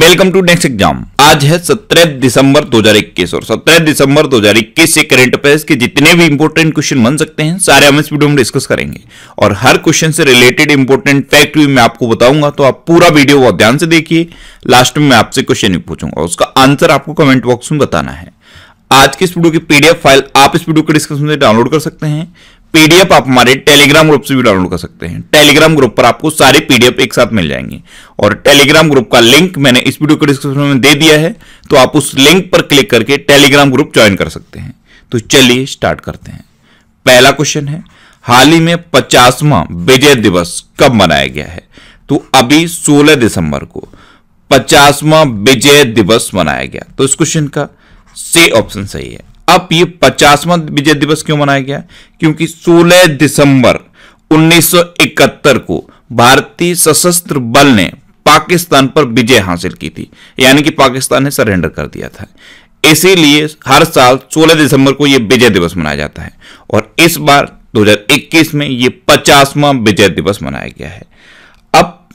welcome to next exam आज है 17 दिसंबर 2021 और 17 दिसंबर 2021 से करंट अफेयर्स के जितने भी इंपोर्टेंट क्वेश्चन बन सकते हैं सारे हम इस वीडियो में डिस्कस करेंगे और हर क्वेश्चन से रिलेटेड इंपोर्टेंट फैक्ट भी मैं आपको बताऊंगा तो आप पूरा वीडियो बहुत ध्यान से देखिए लास्ट में मैं आपसे क्वेश्चन भी पूछूंगा उसका आंसर आपको कमेंट बॉक्स में बताना है आज के इस वीडियो की पीडीएफ फाइल आप इस वीडियो के डिस्क्रिप्शन में डाउनलोड कर सकते हैं पीडीएफ आप हमारे टेलीग्राम ग्रुप से भी डाउनलोड कर सकते हैं टेलीग्राम ग्रुप पर आपको सारे पीडीएफ एक साथ मिल जाएंगे और टेलीग्राम ग्रुप का लिंक मैंने इस वीडियो के डिस्क्रिप्शन में दे दिया है तो आप उस लिंक पर क्लिक करके टेलीग्राम ग्रुप ज्वाइन कर सकते हैं तो चलिए स्टार्ट करते हैं पहला क्वेश्चन है हाल ही में पचासवा विजय दिवस कब मनाया गया है तो अभी सोलह दिसंबर को पचासवा विजय दिवस मनाया गया तो इस क्वेश्चन का से ऑप्शन सही है अब ये पचासवां विजय दिवस क्यों मनाया गया क्योंकि 16 दिसंबर 1971 को भारतीय सशस्त्र बल ने पाकिस्तान पर विजय हासिल की थी यानी कि पाकिस्तान ने सरेंडर कर दिया था इसीलिए हर साल 16 दिसंबर को यह विजय दिवस मनाया जाता है और इस बार 2021 में यह पचासवा विजय दिवस मनाया गया है अब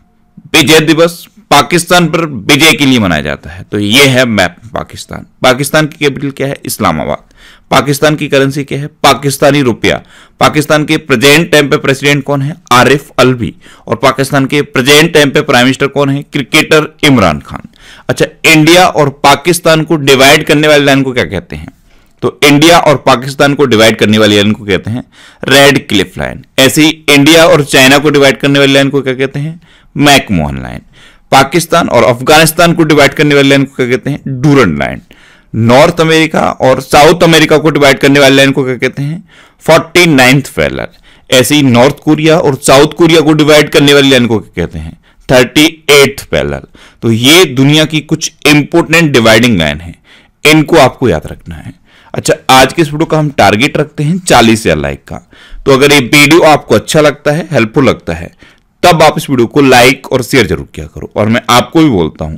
विजय दिवस पाकिस्तान पर विजय के लिए मनाया जाता है तो ये है मैप पाकिस्तान पाकिस्तान की कैपिटल क्या है इस्लामाबाद पाकिस्तान की करेंसी क्या है पाकिस्तानी रुपया पाकिस्तान के प्रेजेंट टाइम पे प्रेसिडेंट कौन है आरिफ अलवी और पाकिस्तान के प्रेजेंट टाइम पे प्राइम मिनिस्टर कौन है क्रिकेटर इमरान खान अच्छा इंडिया और पाकिस्तान को डिवाइड करने वाली लाइन को क्या कहते हैं तो इंडिया और पाकिस्तान को डिवाइड करने वाली लाइन को कहते हैं रेड क्लिफ लाइन ऐसे ही इंडिया और चाइना को डिवाइड करने वाली लाइन को क्या कहते हैं मैकमोहन लाइन पाकिस्तान और अफगानिस्तान को डिवाइड करने वाली लाइन को क्या कहते हैं डूरन लाइन नॉर्थ अमेरिका और साउथ अमेरिका को डिवाइड करने वाली लाइन को क्या कहते हैं फोर्टी नाइन्थ पैलर ऐसे ही नॉर्थ कोरिया और साउथ कोरिया को डिवाइड करने वाली लाइन को क्या कहते हैं थर्टी एट्थ पैलर तो ये दुनिया की कुछ इंपोर्टेंट डिवाइडिंग लाइन है इनको आपको याद रखना है अच्छा आज के इस वीडियो का हम टारगेट रखते हैं चालीस हजार लाइक का तो अगर ये वीडियो आपको अच्छा लगता है हेल्पफुल लगता है तब आप इस वीडियो को लाइक और शेयर जरूर किया करो और मैं आपको भी बोलता हूं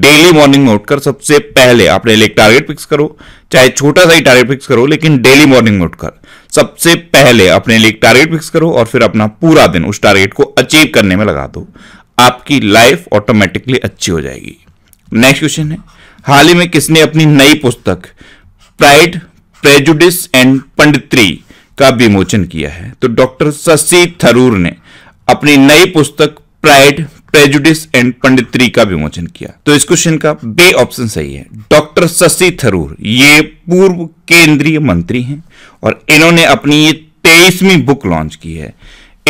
डेली मॉर्निंग में उठकर सबसे पहले अपने लिए टारगेट फिक्स करो चाहे छोटा सा ही टारगेट फिक्स करो लेकिन डेली मॉर्निंग में उठकर सबसे पहले अपने लिए टारगेट फिक्स करो और फिर अपना पूरा दिन उस टारगेट को अचीव करने में लगा दो आपकी लाइफ ऑटोमेटिकली अच्छी हो जाएगी नेक्स्ट क्वेश्चन है हाल ही में किसने अपनी नई पुस्तक प्राइड प्रेजुडिस एंड पंडित्री का विमोचन किया है तो डॉक्टर शशि थरूर ने अपनी नई पुस्तक प्राइड प्रेजुडिस एंड पंडित्री का विमोचन किया तो इस क्वेश्चन का बे ऑप्शन सही है डॉक्टर शशि थरूर ये पूर्व केंद्रीय मंत्री हैं और इन्होंने अपनी ये तेईसवीं बुक लॉन्च की है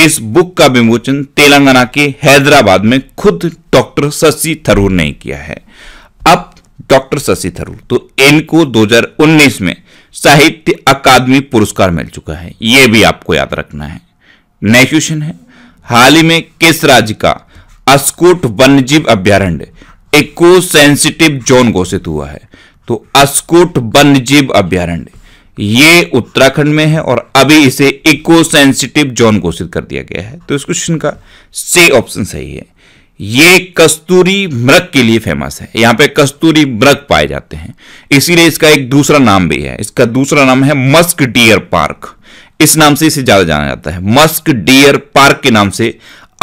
इस बुक का विमोचन तेलंगाना के हैदराबाद में खुद डॉक्टर शशि थरूर ने किया है अब डॉक्टर शशि थरूर तो इनको 2019 में साहित्य अकादमी पुरस्कार मिल चुका है यह भी आपको याद रखना है नेक्स्ट क्वेश्चन है हाल ही में किस राज्य का अस्कुट वन्यजीव अभ्यारण्य इको सेंसिटिव जोन घोषित हुआ है तो अस्कुट वन्यजीव अभ्यारण्य ये उत्तराखंड में है और अभी इसे इको सेंसिटिव जोन घोषित कर दिया गया है तो इस क्वेश्चन का से ऑप्शन सही है ये कस्तूरी मृग के लिए फेमस है यहां पे कस्तूरी मृग पाए जाते हैं इसीलिए इसका एक दूसरा नाम भी है इसका दूसरा नाम है मस्क डियर पार्क इस नाम से इसे ज्यादा जाना जाता है मस्क डियर पार्क के नाम से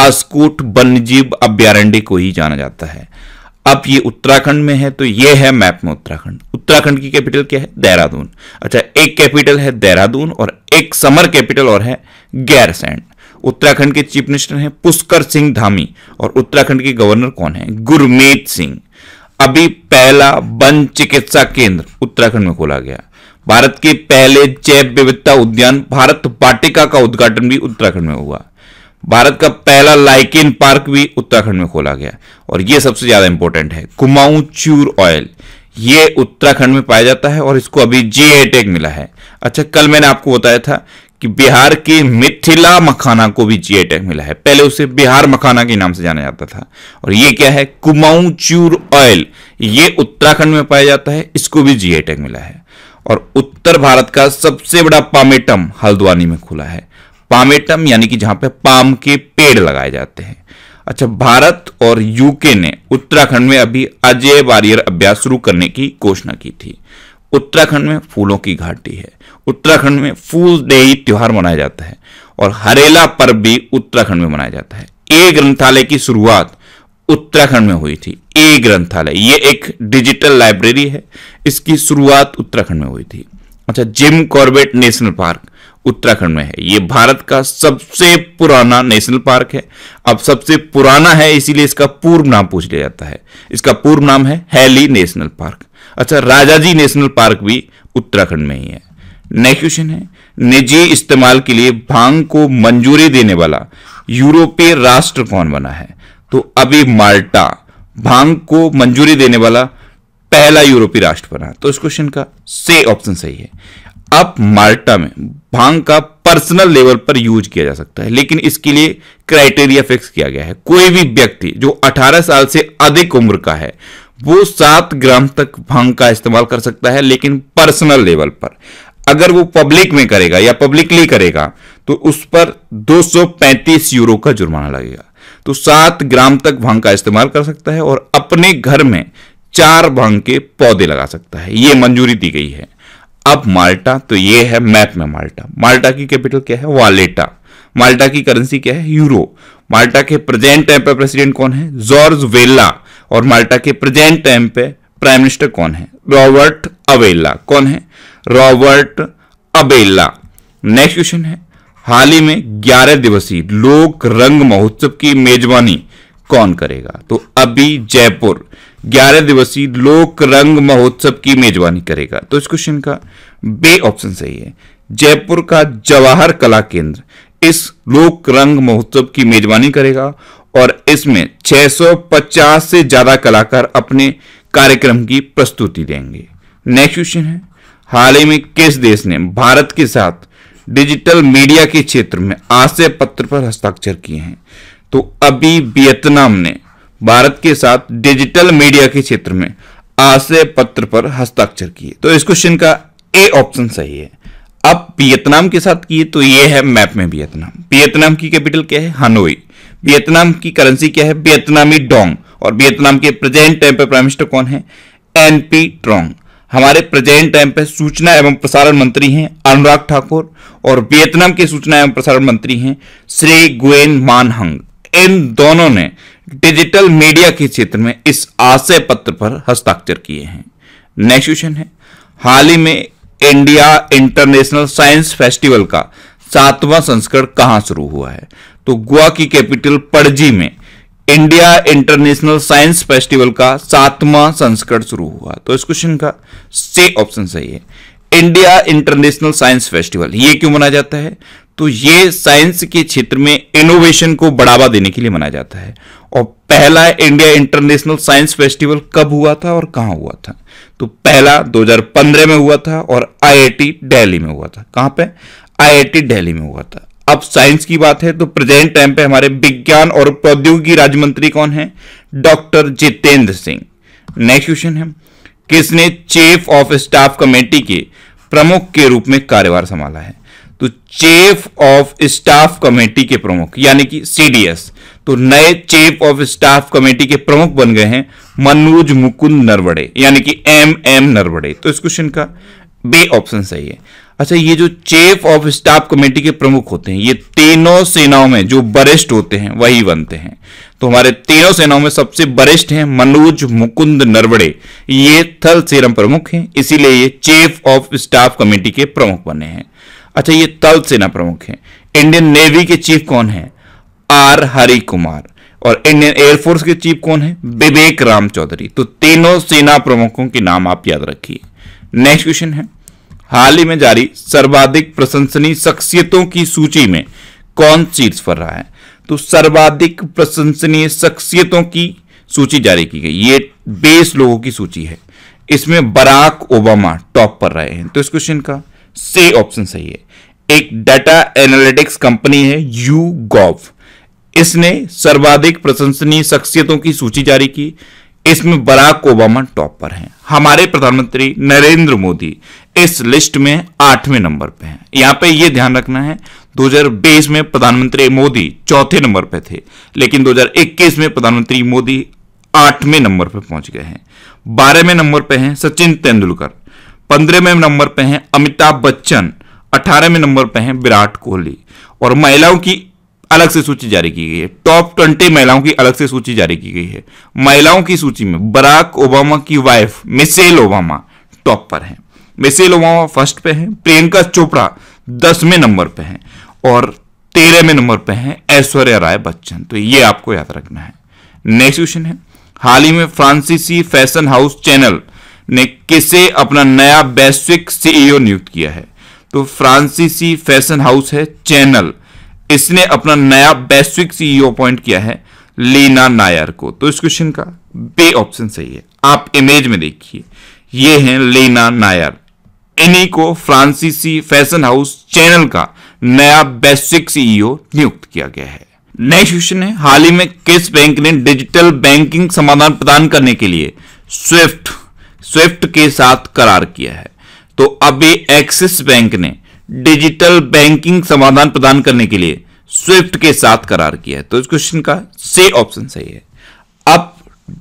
अस्कूट वन्यजीव अभ्यारण्य को ही जाना जाता है अब ये उत्तराखंड में है तो ये है मैप में उत्तराखंड उत्तराखंड की कैपिटल क्या है देहरादून अच्छा एक कैपिटल है देहरादून और एक समर कैपिटल और है गैरसैंड उत्तराखंड के चीफ मिनिस्टर हैं पुष्कर सिंह धामी और उत्तराखंड के गवर्नर कौन है गुरमीत सिंह अभी पहला वन चिकित्सा केंद्र उत्तराखंड में खोला गया भारत के पहले जैव विविधता उद्यान भारत वाटिका का उद्घाटन भी उत्तराखंड में हुआ भारत का पहला लाइकेन पार्क भी उत्तराखंड में खोला गया और यह सबसे ज्यादा इंपॉर्टेंट है कुमाऊं चूर ऑयल ये उत्तराखंड में पाया जाता है और इसको अभी जी टैग मिला है अच्छा कल मैंने आपको बताया था कि बिहार के मिथिला मखाना को भी जी टैग मिला है पहले उसे बिहार मखाना के नाम से जाना जाता था और ये क्या है कुमाऊं च्यूर ऑयल ये उत्तराखंड में पाया जाता है इसको भी जी टैग मिला है और उत्तर भारत का सबसे बड़ा पामेटम हल्द्वानी में खुला है पामेटम यानी कि जहां पे पाम के पेड़ लगाए जाते हैं अच्छा भारत और यूके ने उत्तराखंड में अभी अजय वारियर अभ्यास शुरू करने की घोषणा की थी उत्तराखंड में फूलों की घाटी है उत्तराखंड में फूल डेही त्यौहार मनाया जाता है और हरेला पर्व भी उत्तराखंड में मनाया जाता है ए ग्रंथालय की शुरुआत उत्तराखंड में हुई थी ए ग्रंथालय ये एक डिजिटल लाइब्रेरी है इसकी शुरुआत उत्तराखंड में हुई थी अच्छा Jim Corbett National Park Uttarakhand में है ये भारत का सबसे पुराना नेशनल पार्क है अब सबसे पुराना है इसीलिए इसका पूर्व नाम पूछ लिया जाता है इसका पूर्व नाम है हैली नेशनल पार्क अच्छा राजाजी नेशनल पार्क भी उत्तराखंड में ही है नेक्स्ट क्वेश्चन है निजी इस्तेमाल के लिए भांग को मंजूरी देने वाला यूरोपीय राष्ट्र कौन बना है तो अभी माल्टा भांग को मंजूरी देने वाला पहला यूरोपीय राष्ट्र बना तो इस क्वेश्चन का से ऑप्शन सही है अब माल्टा में भांग का पर्सनल लेवल पर यूज किया जा सकता है लेकिन इसके लिए क्राइटेरिया फिक्स किया गया है कोई भी व्यक्ति जो 18 साल से अधिक उम्र का है वो सात ग्राम तक भांग का इस्तेमाल कर सकता है लेकिन पर्सनल लेवल पर अगर वो पब्लिक में करेगा या पब्लिकली करेगा तो उस पर 235 यूरो का जुर्माना लगेगा तो सात ग्राम तक भांग का इस्तेमाल कर सकता है और अपने घर में चार भांग के पौधे लगा सकता है यह मंजूरी दी गई है अब माल्टा तो यह है मैप में माल्टा माल्टा की कैपिटल क्या है वालेटा माल्टा की करेंसी क्या है यूरो माल्टा के प्रेजेंट टाइम पे प्रेसिडेंट कौन है जॉर्ज वेला और माल्टा के प्रेजेंट टाइम पे प्राइम मिनिस्टर कौन है रॉबर्ट अवेला कौन है रॉबर्ट अबेला नेक्स्ट क्वेश्चन है हाल ही में 11 दिवसीय लोक रंग महोत्सव की मेजबानी कौन करेगा तो अभी जयपुर 11 दिवसीय लोक रंग महोत्सव की मेजबानी करेगा तो इस क्वेश्चन का बे ऑप्शन सही है जयपुर का जवाहर कला केंद्र इस लोक रंग महोत्सव की मेजबानी करेगा और इसमें 650 से ज्यादा कलाकार अपने कार्यक्रम की प्रस्तुति देंगे नेक्स्ट क्वेश्चन है हाल ही में किस देश ने भारत के साथ डिजिटल मीडिया के क्षेत्र में आशय पत्र पर हस्ताक्षर किए हैं तो अभी वियतनाम ने भारत के साथ डिजिटल मीडिया के क्षेत्र में आशय पत्र पर हस्ताक्षर किए तो इस क्वेश्चन का ए ऑप्शन सही है अब वियतनाम के साथ किए तो ये है मैप में वियतनाम वियतनाम की कैपिटल क्या है हनोई वियतनाम की करेंसी क्या है वियतनामी डोंग और वियतनाम के प्रेजेंट टाइम पर प्राइम मिनिस्टर कौन है एनपी ट्रोंग हमारे प्रेजेंट टाइम पे सूचना एवं प्रसारण मंत्री हैं अनुराग ठाकुर और वियतनाम के सूचना एवं प्रसारण मंत्री हैं श्री गुएन मानहंग इन दोनों ने डिजिटल मीडिया के क्षेत्र में इस आशय पत्र पर हस्ताक्षर किए हैं नेक्स्ट क्वेश्चन है हाल ही में इंडिया इंटरनेशनल साइंस फेस्टिवल का सातवां संस्करण कहां शुरू हुआ है तो गोवा की कैपिटल पड़जी में इंडिया इंटरनेशनल साइंस फेस्टिवल का सातवां संस्करण शुरू हुआ तो इस क्वेश्चन का से ऑप्शन सही है इंडिया इंटरनेशनल साइंस फेस्टिवल ये क्यों मनाया जाता है तो ये साइंस के क्षेत्र में इनोवेशन को बढ़ावा देने के लिए मनाया जाता है और पहला इंडिया इंटरनेशनल साइंस फेस्टिवल कब हुआ था और कहां हुआ था तो पहला 2015 में हुआ था और आईआईटी दिल्ली में हुआ था कहां पे आईआईटी दिल्ली में हुआ था अब साइंस की बात है तो प्रेजेंट टाइम पे हमारे विज्ञान और प्रौद्योगिकी राज्य मंत्री कौन है doctor Jitendra Singh next question है किसने चीफ ऑफ स्टाफ कमेटी के प्रमुख के रूप में कार्यभार संभाला है तो चीफ ऑफ स्टाफ कमेटी के प्रमुख यानी कि सीडीएस तो नए चीफ ऑफ स्टाफ कमेटी के प्रमुख बन गए हैं मनोज मुकुंद नरवड़े यानी कि एम एम नरवड़े तो इस क्वेश्चन का बे ऑप्शन सही है अच्छा ये जो चीफ ऑफ स्टाफ कमेटी के प्रमुख होते हैं ये तीनों सेनाओं में जो वरिष्ठ होते हैं वही बनते हैं तो हमारे तीनों सेनाओं में सबसे वरिष्ठ हैं मनोज मुकुंद नरवड़े ये थल सेना प्रमुख हैं इसीलिए ये चीफ ऑफ स्टाफ कमेटी के प्रमुख बने हैं अच्छा ये थल सेना प्रमुख हैं इंडियन नेवी के चीफ कौन है आर हरि कुमार और इंडियन एयरफोर्स के चीफ कौन है विवेक राम चौधरी तो तीनों सेना प्रमुखों के नाम आप याद रखिए नेक्स्ट क्वेश्चन है हाल ही में जारी सर्वाधिक प्रशंसनीय शख्सियतों की सूची में कौन शीर्ष पर रहा है तो सर्वाधिक प्रशंसनीय शख्सियतों की सूची जारी की गई ये बेस लोगों की सूची है इसमें बराक ओबामा टॉप पर रहे हैं तो इस क्वेश्चन का से ऑप्शन सही है एक डाटा एनालिटिक्स कंपनी है यू गॉव इसने सर्वाधिक प्रशंसनीय शख्सियतों की सूची जारी की इसमें बराक ओबामा टॉप पर हैं हमारे प्रधानमंत्री नरेंद्र मोदी इस लिस्ट में आठवें नंबर पे हैं यहां पे यह ध्यान रखना है 2020 में प्रधानमंत्री मोदी चौथे नंबर पे थे लेकिन 2021 में प्रधानमंत्री मोदी आठवें नंबर पे पहुंच गए हैं बारहवें नंबर पे हैं सचिन तेंदुलकर पंद्रहवें नंबर पे हैं अमिताभ बच्चन अठारहवें नंबर पे हैं विराट कोहली और महिलाओं की अलग से सूची जारी की गई है टॉप ट्वेंटी महिलाओं की अलग से सूची जारी की गई है महिलाओं की सूची में बराक ओबामा की वाइफ मिसेल ओबामा टॉप पर हैं मिसेल ओबामा फर्स्ट पे हैं प्रियंका चोपड़ा दसवें नंबर पे हैं और तेरहवें नंबर पे हैं ऐश्वर्या राय बच्चन तो ये आपको याद रखना है नेक्स्ट क्वेश्चन है हाल ही में फ्रांसीसी फैशन हाउस चैनल ने किसे अपना नया वैश्विक सीईओ e नियुक्त किया है तो फ्रांसीसी फैशन हाउस है चैनल इसने अपना नया वैश्विक सीईओ अपॉइंट e किया है लीना नायर को तो इस क्वेश्चन का बे ऑप्शन सही है आप इमेज में देखिए ये है लीना नायर इन्हीं को फ्रांसीसी फैशन हाउस चैनल का नया वैश्विक सीईओ e नियुक्त किया गया है नेक्स्ट क्वेश्चन है हाल ही में किस बैंक ने डिजिटल बैंकिंग समाधान प्रदान करने के लिए स्विफ्ट स्विफ्ट के साथ करार किया है तो अभी एक्सिस बैंक ने डिजिटल बैंकिंग समाधान प्रदान करने के लिए स्विफ्ट के साथ करार किया है तो इस क्वेश्चन का से ऑप्शन सही है अब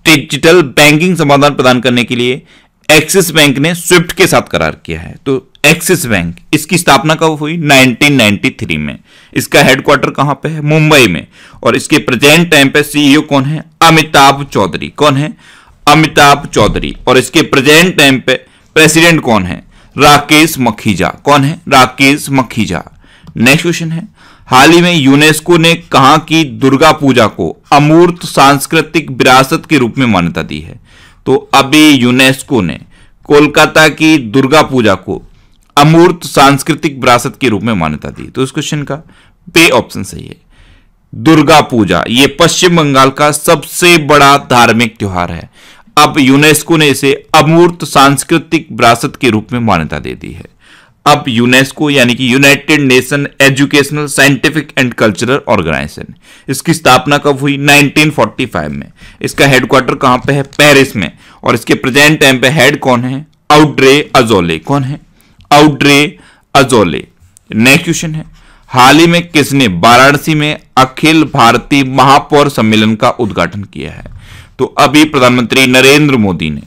डिजिटल बैंकिंग समाधान प्रदान करने के लिए एक्सिस बैंक ने स्विफ्ट के साथ करार किया है तो एक्सिस बैंक इसकी स्थापना कब हुई 1993 में इसका हेडक्वार्टर कहां पे है मुंबई में और इसके प्रेजेंट टाइम पे सीईओ e कौन है अमिताभ चौधरी कौन है अमिताभ चौधरी और इसके प्रेजेंट टाइम पे प्रेसिडेंट कौन है राकेश मखीजा कौन है राकेश मखीजा नेक्स्ट क्वेश्चन है हाल ही में यूनेस्को ने कहा कि दुर्गा पूजा को अमूर्त सांस्कृतिक विरासत के रूप में मान्यता दी है तो अभी यूनेस्को ने कोलकाता की दुर्गा पूजा को अमूर्त सांस्कृतिक विरासत के रूप में मान्यता दी तो इस क्वेश्चन का बे ऑप्शन सही है दुर्गा पूजा ये पश्चिम बंगाल का सबसे बड़ा धार्मिक त्योहार है अब यूनेस्को ने इसे अमूर्त सांस्कृतिक विरासत के रूप में मान्यता दे दी है अब यूनेस्को यानी कि United Nation Educational Scientific and Cultural Organisation इसकी स्थापना कब हुई 1945 में इसका हेडक्वार्टर कहां पे है पेरिस में और इसके प्रेजेंट टाइम पे हेड कौन है आउड्रे अजोले कौन है आउड्रे अजोले नेक्स्ट क्वेश्चन है हाल ही में किसने वाराणसी में अखिल भारतीय महापौर सम्मेलन का उद्घाटन किया है तो अभी प्रधानमंत्री नरेंद्र मोदी ने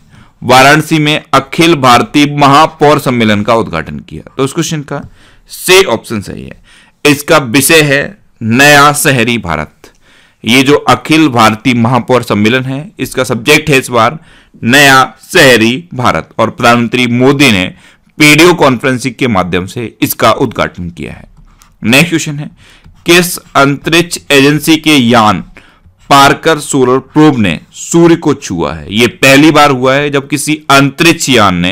वाराणसी में अखिल भारतीय महापौर सम्मेलन का उद्घाटन किया तो उस क्वेश्चन का से ऑप्शन सही है इसका विषय है नया शहरी भारत ये जो अखिल भारतीय महापौर सम्मेलन है इसका सब्जेक्ट है इस बार नया शहरी भारत और प्रधानमंत्री मोदी ने वीडियो कॉन्फ्रेंसिंग के माध्यम से इसका उद्घाटन किया है नेक्स्ट क्वेश्चन है किस अंतरिक्ष एजेंसी के यान पार्कर सोलर प्रोब ने सूर्य को छुआ है यह पहली बार हुआ है जब किसी अंतरिक्ष यान ने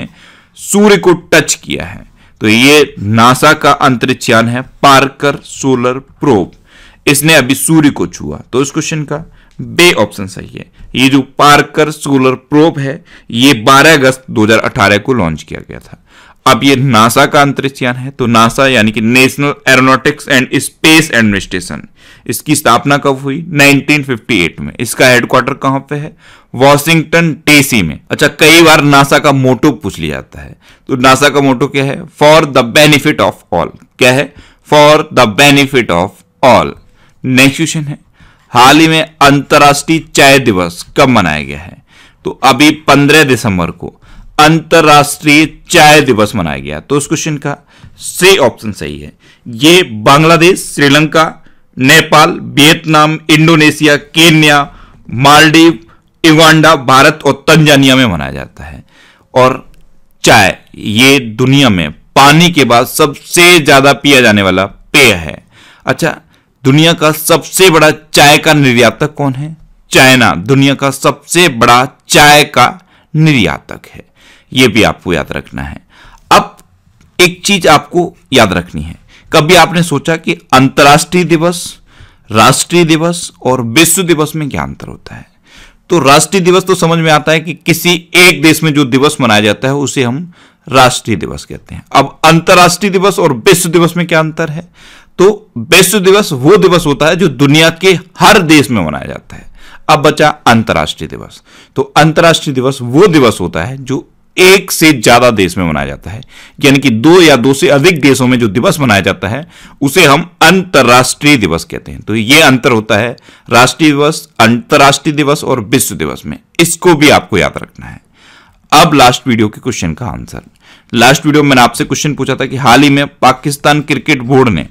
सूर्य को टच किया है तो यह नासा का अंतरिक्ष यान है पार्कर सोलर प्रोब इसने अभी सूर्य को छुआ तो इस क्वेश्चन का बे ऑप्शन सही है ये जो पार्कर सोलर प्रोब है ये 12 अगस्त 2018 को लॉन्च किया गया था अब ये नासा का अंतरिक्ष यान है तो नासा यानी कि National Aeronautics and Space Administration इसकी स्थापना कब हुई 1958 में इसका हेडक्वार्टर कहां पे है वॉशिंगटन डीसी में अच्छा कई बार नासा का मोटो पूछ लिया जाता है तो नासा का मोटो क्या है for the benefit of all क्या है for the benefit of all next question है हाल ही में अंतर्राष्ट्रीय चाय दिवस कब मनाया गया है तो अभी 15 दिसंबर को अंतर्राष्ट्रीय चाय दिवस मनाया गया तो उस क्वेश्चन का से ऑप्शन सही है ये Bangladesh Sri Lanka Nepal Vietnam Indonesia Kenya Maldives Uganda Bharat और तंजानिया में मनाया जाता है और चाय ये दुनिया में पानी के बाद सबसे ज्यादा पिया जाने वाला पेय है अच्छा दुनिया का सबसे बड़ा चाय का निर्यातक कौन है चाइना दुनिया का सबसे बड़ा चाय का निर्यातक है यह भी आपको याद रखना है अब एक चीज आपको याद रखनी है कभी आपने सोचा कि अंतर्राष्ट्रीय दिवस राष्ट्रीय दिवस और विश्व दिवस में क्या अंतर होता है तो राष्ट्रीय दिवस तो समझ में आता है कि किसी एक देश में जो दिवस मनाया जाता है उसे हम राष्ट्रीय दिवस कहते हैं अब अंतर्राष्ट्रीय दिवस और विश्व दिवस में क्या अंतर है तो विश्व दिवस वो दिवस होता है जो दुनिया के हर देश में मनाया जाता है अब बचा अंतर्राष्ट्रीय दिवस तो अंतर्राष्ट्रीय दिवस वो दिवस होता है जो एक से ज्यादा देश में मनाया जाता है यानी कि दो या दो से अधिक देशों में जो दिवस मनाया जाता है उसे हम अंतर्राष्ट्रीय दिवस कहते हैं तो ये अंतर होता है राष्ट्रीय दिवस अंतर्राष्ट्रीय दिवस और विश्व दिवस में इसको भी आपको याद रखना है अब लास्ट वीडियो के क्वेश्चन का आंसर लास्ट वीडियो में मैंने आपसे क्वेश्चन पूछा था कि हाल ही में पाकिस्तान क्रिकेट बोर्ड ने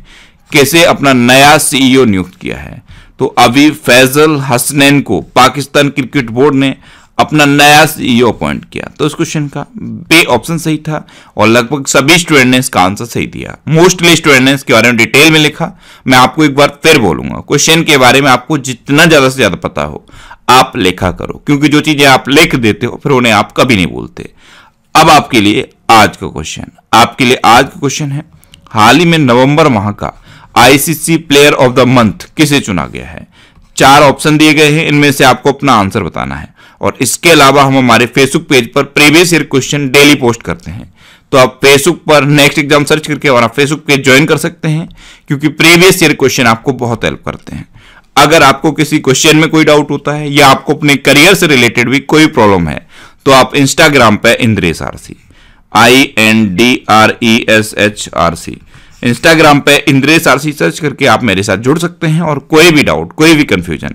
कैसे अपना नया सीईओ e नियुक्त किया है तो अभी फैजल हसनैन को पाकिस्तान क्रिकेट बोर्ड ने अपना नया सीईओ अपॉइंट e किया तो इस क्वेश्चन का बे ऑप्शन सही था और लगभग सभी स्टूडेंट ने इसका आंसर सही दिया मोस्टली स्टूडेंट ने इसके बारे में डिटेल में लिखा मैं आपको एक बार फिर बोलूंगा क्वेश्चन के बारे में आपको जितना ज्यादा से ज्यादा पता हो आप लिखा करो क्योंकि जो चीजें आप लिख देते हो फिर उन्हें आप कभी नहीं बोलते अब आपके लिए आज का क्वेश्चन आपके लिए आज का क्वेश्चन है हाल ही में नवंबर माह का ICC player of the month किसे चुना गया है चार ऑप्शन दिए गए हैं इनमें से आपको अपना आंसर बताना है और इसके अलावा हम हमारे फेसबुक पेज पर previous year question daily post करते हैं तो आप फेसबुक पर नेक्स्ट एग्जाम सर्च करके और आप फेसबुक पेज ज्वाइन कर सकते हैं क्योंकि प्रीवियस ईयर क्वेश्चन आपको बहुत हेल्प करते हैं अगर आपको किसी क्वेश्चन में कोई डाउट होता है या आपको अपने करियर से रिलेटेड भी कोई प्रॉब्लम है तो आप इंस्टाग्राम पर Indresh C I N D R E S H R C Instagram e पे इंद्रेश आरसी सर्च करके आप मेरे साथ जुड़ सकते हैं और कोई भी डाउट कोई भी कंफ्यूजन